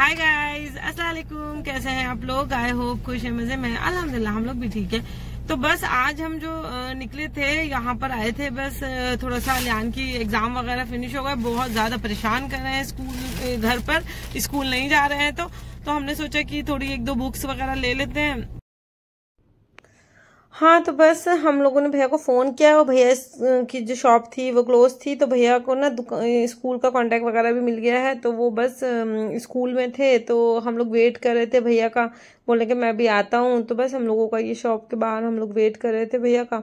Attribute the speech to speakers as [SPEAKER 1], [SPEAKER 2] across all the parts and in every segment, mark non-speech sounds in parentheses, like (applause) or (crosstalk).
[SPEAKER 1] hi guys अस्सलाम वालेकुम कैसे हैं आप लोग आई होप खुश है मजे में अल्हम्दुलिल्लाह हम लोग भी ठीक है तो बस आज हम जो निकले थे यहाँ पर आए थे बस थोड़ा सा लियान की एग्जाम वगैरह फिनिश हो गए बहुत ज्यादा परेशान कर रहे हैं स्कूल घर पर स्कूल नहीं जा रहे हैं तो तो हमने सोचा कि थोड़ी एक दो बुक्स वगैरह ले लेते हैं हाँ तो बस हम लोगों ने भैया को फ़ोन किया और भैया की जो शॉप थी वो क्लोज थी तो भैया को ना स्कूल का कांटेक्ट वगैरह भी मिल गया है तो वो बस स्कूल में थे तो हम लोग वेट कर रहे थे भैया का बोले कि मैं भी आता हूँ तो बस हम लोगों का ये शॉप के बाहर हम लोग वेट कर रहे थे भैया का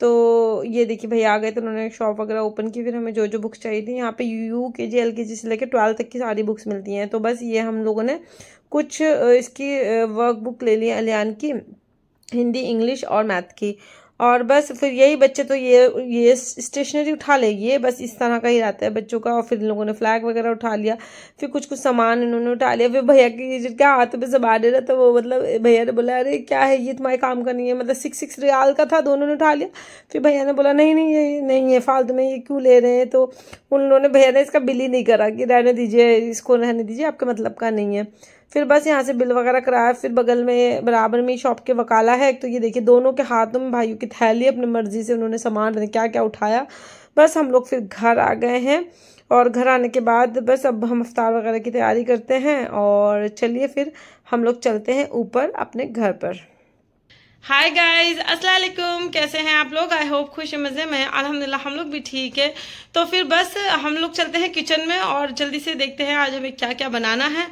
[SPEAKER 1] तो ये देखिए भैया आ गए तो उन्होंने शॉप वगैरह ओपन की फिर हमें जो जो बुक्स चाहिए थी यहाँ पर यू के जी एल के जी से लेकर ट्वेल्थ तक की सारी बुक्स मिलती हैं तो बस ये हम लोगों ने कुछ इसकी वर्क बुक ले ली अलियान की हिंदी इंग्लिश और मैथ की और बस फिर यही बच्चे तो ये ये स्टेशनरी उठा ले ये बस इस तरह का ही रहता है बच्चों का और फिर इन लोगों ने फ्लैग वगैरह उठा लिया फिर कुछ कुछ सामान इन्होंने उठा लिया फिर भैया की जिनका हाथ में जबान रहा तो वो मतलब भैया ने बोला अरे क्या है ये तुम्हारे काम का नहीं है मतलब सिक्स सिक्स रियाल का था दोनों ने उठा लिया फिर भैया ने बोला नहीं नहीं ये नहीं है फालतू में ये क्यों ले रहे हैं तो उन लोगों ने भैया ने इसका बिल ही नहीं करा कि रहने दीजिए इसको रहने दीजिए आपके मतलब का नहीं है फिर बस यहाँ से बिल वगैरह कराया फिर बगल में बराबर में शॉप के वकाला है तो ये देखिए दोनों के हाथों में भाइयों की थैली अपनी मर्ज़ी से उन्होंने सामान क्या क्या उठाया बस हम लोग फिर घर आ गए हैं और घर आने के बाद बस अब हम अफ्तार वगैरह की तैयारी करते हैं और चलिए फिर हम लोग चलते हैं ऊपर अपने घर पर हाय गाइस अस्सलाम वालेकुम कैसे हैं आप लोग आई होप खुश मज़े में अल्हम्दुलिल्लाह हम लोग भी ठीक है तो फिर बस हम लोग चलते हैं किचन में और जल्दी से देखते हैं आज हमें क्या क्या बनाना है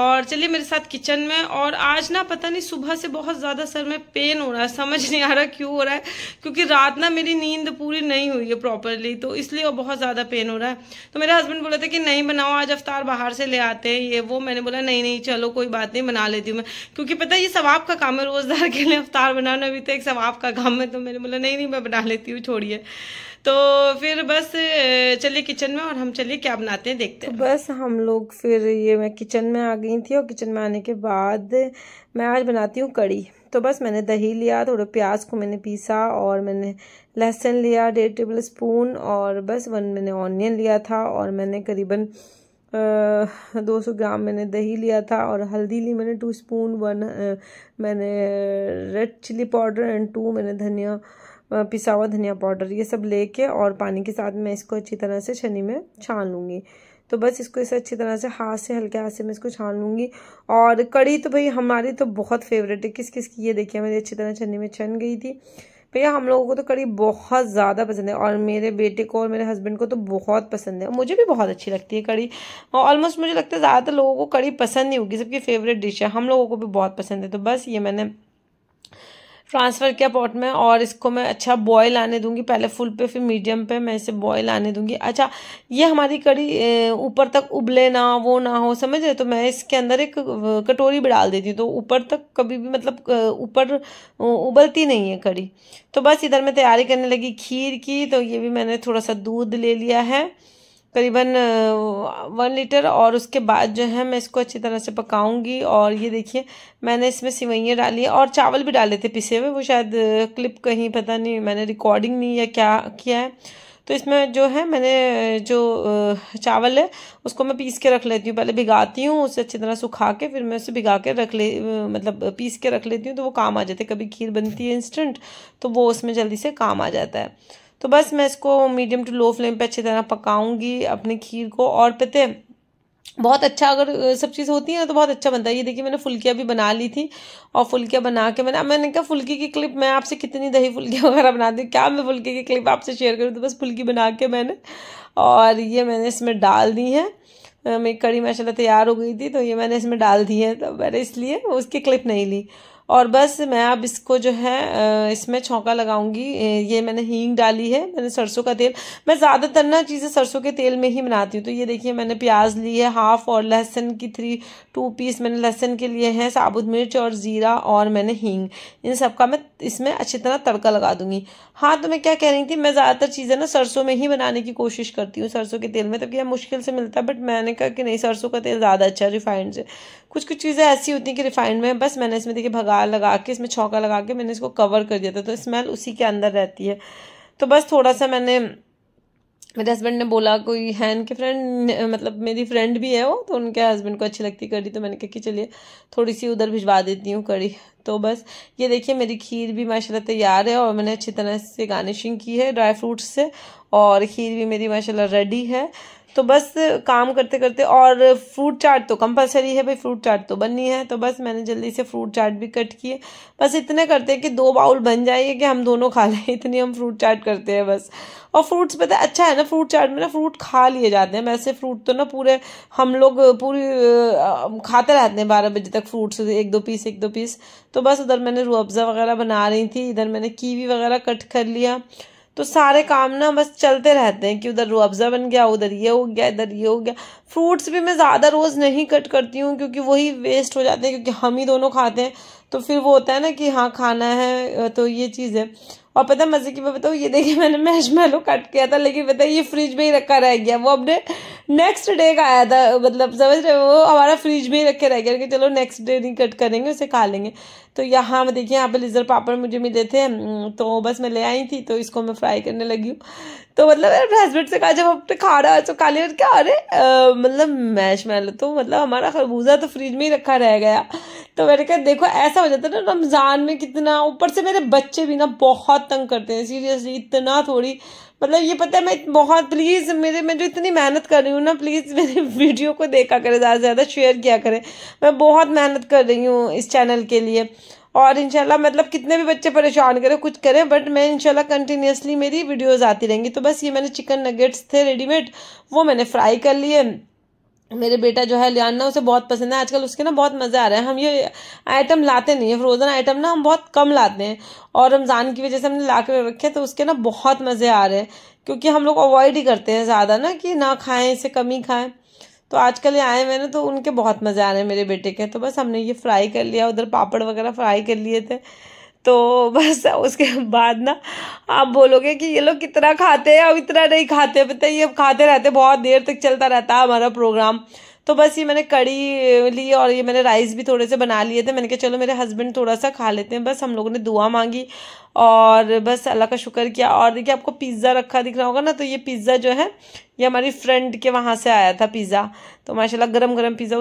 [SPEAKER 1] और चलिए मेरे साथ किचन में और आज ना पता नहीं सुबह से बहुत ज़्यादा सर में पेन हो रहा है समझ नहीं आ रहा क्यों हो रहा है क्योंकि रात ना मेरी नींद पूरी नहीं हुई है प्रॉपरली तो इसलिए और बहुत ज़्यादा पेन हो रहा है तो मेरे हस्बैंड बोले थे कि नहीं बनाओ आज अफ्तार बाहर से ले आते हैं ये वो मैंने बोला नहीं नहीं चलो कोई बात नहीं बना लेती हूँ मैं क्योंकि पता है ये सवाब का काम है रोज़दार के लिए अफ्तार बनाना भी तो एक सवाब का काम है तो मैंने बोला नहीं नहीं मैं बना लेती हूँ छोड़िए तो फिर बस चलिए किचन में और हम चलिए क्या बनाते हैं देखते हैं तो बस हम लोग फिर ये मैं किचन में आ गई थी और किचन में आने के बाद मैं आज बनाती हूँ कड़ी तो बस मैंने दही लिया थोड़े प्याज को मैंने पीसा और मैंने लहसुन लिया डेढ़ टेबल स्पून और बस वन मैंने ऑनियन लिया था और मैंने करीबन दो सौ ग्राम मैंने दही लिया था और हल्दी ली मैंने टू स्पून वन मैंने red chili powder and two मैंने धनिया पिसा हुआ धनिया पाउडर ये सब लेके और पानी के साथ मैं इसको अच्छी तरह से छनी में छान लूँगी तो बस इसको इसे अच्छी तरह से हाथ से हल्के हाथ से मैं इसको छान लूँगी और कड़ी तो भाई हमारी तो बहुत फेवरेट है किस किस की ये देखिए मेरी अच्छी तरह छन्नी में छन गई थी भैया हम लोगों को तो कड़ी बहुत ज़्यादा पसंद है और मेरे बेटे को और मेरे हस्बैंड को तो बहुत पसंद है मुझे भी बहुत अच्छी लगती है कड़ी ऑलमोस्ट मुझे लगता है ज़्यादातर लोगों को कड़ी पसंद नहीं होगी सबकी फेवरेट डिश है हम लोगों को भी बहुत पसंद है तो बस ये मैंने ट्रांसफ़र किया पॉट में और इसको मैं अच्छा बॉयल आने दूंगी पहले फुल पे फिर मीडियम पे मैं इसे बॉयल आने दूंगी अच्छा ये हमारी कड़ी ऊपर तक उबले ना वो ना हो समझ रहे तो मैं इसके अंदर एक कटोरी भी डाल देती हूँ तो ऊपर तक कभी भी मतलब ऊपर उबलती नहीं है कड़ी तो बस इधर मैं तैयारी करने लगी खीर की तो ये भी मैंने थोड़ा सा दूध ले लिया है करीबन वन लीटर और उसके बाद जो है मैं इसको अच्छी तरह से पकाऊंगी और ये देखिए मैंने इसमें सिवैयाँ डाली और चावल भी डाले थे पिसे हुए वो शायद क्लिप कहीं पता नहीं मैंने रिकॉर्डिंग नहीं या क्या किया है तो इसमें जो है मैंने जो चावल है उसको मैं पीस के रख लेती हूँ पहले भिगाती हूँ उसे अच्छी तरह सुखा के फिर मैं उसे भिगा के रख ले मतलब पीस के रख लेती हूँ तो वो काम आ जाते कभी खीर बनती है इंस्टेंट तो वो उसमें जल्दी से काम आ जाता है तो बस मैं इसको मीडियम टू लो फ्लेम पे अच्छी तरह पकाऊंगी अपने खीर को और पते बहुत अच्छा अगर सब चीज़ होती है ना तो बहुत अच्छा बनता है ये देखिए मैंने फुल्कियाँ भी बना ली थी और फुल्कियाँ बना के मैंने मैंने कहा फुल्की की क्लिप मैं आपसे कितनी दही फुल्कियाँ (laughs) वगैरह बना दी क्या मैं फुल्के की क्लिप आपसे शेयर करूँ तो बस फुल्की बना के मैंने और ये मैंने इसमें डाल दी है मेरी कड़ी माशाला तैयार हो गई थी तो ये मैंने इसमें डाल दी है तो मैंने इसलिए उसकी क्लिप नहीं ली और बस मैं अब इसको जो है इसमें छौंका लगाऊंगी ये मैंने हींग डाली है मैंने सरसों का तेल मैं ज़्यादातर ना चीज़ें सरसों के तेल में ही बनाती हूँ तो ये देखिए मैंने प्याज ली है हाफ और लहसुन की थ्री टू पीस मैंने लहसुन के लिए हैं साबुत मिर्च और ज़ीरा और मैंने हींग इन सब का मैं इसमें अच्छी तरह तड़का लगा दूंगी हाँ तो मैं क्या कह रही थी मैं ज़्यादातर चीज़ें ना सरसों में ही बनाने की कोशिश करती हूँ सरसों के तेल में तब यह मुश्किल से मिलता है बट मैंने कहा कि नहीं सरसों का तेल ज़्यादा अच्छा रिफाइंड से कुछ कुछ चीज़ें ऐसी होती हैं कि रिफाइंड में बस मैंने इसमें देखिए भगा डाल लगा के इसमें छौका लगा के मैंने इसको कवर कर दिया था तो स्मेल उसी के अंदर रहती है तो बस थोड़ा सा मैंने मेरे हस्बैंड ने बोला कोई है उनके फ्रेंड मतलब मेरी फ्रेंड भी है वो तो उनके हस्बैंड को अच्छी लगती कड़ी तो मैंने कहा कि चलिए थोड़ी सी उधर भिजवा देती हूँ कड़ी तो बस ये देखिए मेरी खीर भी माशाल्लाह तैयार है और मैंने अच्छी तरह से गार्निशिंग की है ड्राई फ्रूट्स से और खीर भी मेरी माशाल्लाह रेडी है तो बस काम करते करते और फ्रूट चाट तो कंपलसरी है भाई फ्रूट चाट तो बननी है तो बस मैंने जल्दी से फ्रूट चाट भी कट किए बस इतने करते हैं कि दो बाउल बन जाइए कि हम दोनों खा लें इतनी हम फ्रूट चाट करते हैं बस और फ्रूट्स पता है अच्छा है ना फ्रूट चाट में ना फ्रूट खा लिए जाते हैं वैसे फ्रूट तो ना पूरे हम लोग पूरी खाते रहते हैं बारह बजे तक फ्रूट्स एक दो पीस एक दो पीस तो बस उधर मैंने अफज़ा वगैरह बना रही थी इधर मैंने कीवी वगैरह कट कर लिया तो सारे काम ना बस चलते रहते हैं कि उधर रुअफ़ा बन गया उधर ये हो गया इधर ये हो गया फ्रूट्स भी मैं ज़्यादा रोज़ नहीं कट करती हूँ क्योंकि वही वेस्ट हो जाते हैं क्योंकि हम ही दोनों खाते हैं तो फिर वो होता है ना कि हाँ खाना है तो ये चीज़ है और पता मज़े की बात बताऊँ ये देखिए मैंने मैशमेलो कट किया था लेकिन पता ये फ्रिज में ही रखा रह गया वो अपने नेक्स्ट डे का आया था मतलब समझ रहे वो हमारा फ्रिज में ही रखे रह गया कि चलो नेक्स्ट डे नहीं कट करेंगे उसे खा लेंगे तो यहाँ मैं देखिए यहाँ पे लिजर पापड़ मुझे मिले थे तो बस मैं ले आई थी तो इसको मैं फ्राई करने लगी हूँ तो मतलब मेरे हस्बैंड से कहा जब आप खा रहा है तो खा लिया क्या अरे मतलब मैश मैल तो मतलब हमारा खरबूजा तो फ्रिज में ही रखा रह गया तो मैंने कहा देखो ऐसा हो जाता है ना रमज़ान में कितना ऊपर से मेरे बच्चे भी ना बहुत तंग करते हैं सीरियसली इतना थोड़ी मतलब ये पता है मैं बहुत प्लीज़ मेरे मैं जो इतनी मेहनत कर रही हूँ ना प्लीज़ मेरे वीडियो (laughs) को देखा करें ज़्यादा से ज़्यादा शेयर किया करें मैं बहुत मेहनत कर रही हूँ इस चैनल के लिए और इनशाला मतलब कितने भी बच्चे परेशान करें कुछ करें बट मैं इनशाला कंटिन्यूसली मेरी वीडियोज़ आती रहेंगी तो बस ये मैंने चिकन नगेट्स थे रेडीमेड वो मैंने फ्राई कर लिए मेरे बेटा जो है लियान ना उसे बहुत पसंद है आजकल उसके ना बहुत मज़े आ रहे हैं हम ये आइटम लाते नहीं है फ्रोज़न आइटम ना हम बहुत कम लाते हैं और रमज़ान की वजह से हमने ला कर रखे तो उसके ना बहुत मज़े आ रहे हैं क्योंकि हम लोग अवॉइड ही करते हैं ज़्यादा ना कि ना खाएं इसे कम ही खाएँ तो आजकल ये आए हुए ना तो उनके बहुत मज़े आ रहे हैं मेरे बेटे के तो बस हमने ये फ्राई कर लिया उधर पापड़ वगैरह फ्राई कर लिए थे तो बस उसके बाद ना आप बोलोगे कि ये लोग कितना खाते हैं और इतना नहीं खाते बताइए खाते रहते बहुत देर तक चलता रहता है हमारा प्रोग्राम तो बस ये मैंने कड़ी ली और ये मैंने राइस भी थोड़े से बना लिए थे मैंने कहा चलो मेरे हस्बैंड थोड़ा सा खा लेते हैं बस हम लोगों ने दुआ मांगी और बस अल्लाह का शुक्र किया और देखिए आपको पिज़्ज़ा रखा दिख रहा होगा ना तो ये पिज़्ज़ा जो है ये हमारी फ्रेंड के वहाँ से आया था पिज़्ज़ा तो माशाल्लाह गरम गरम पिज़्ज़ा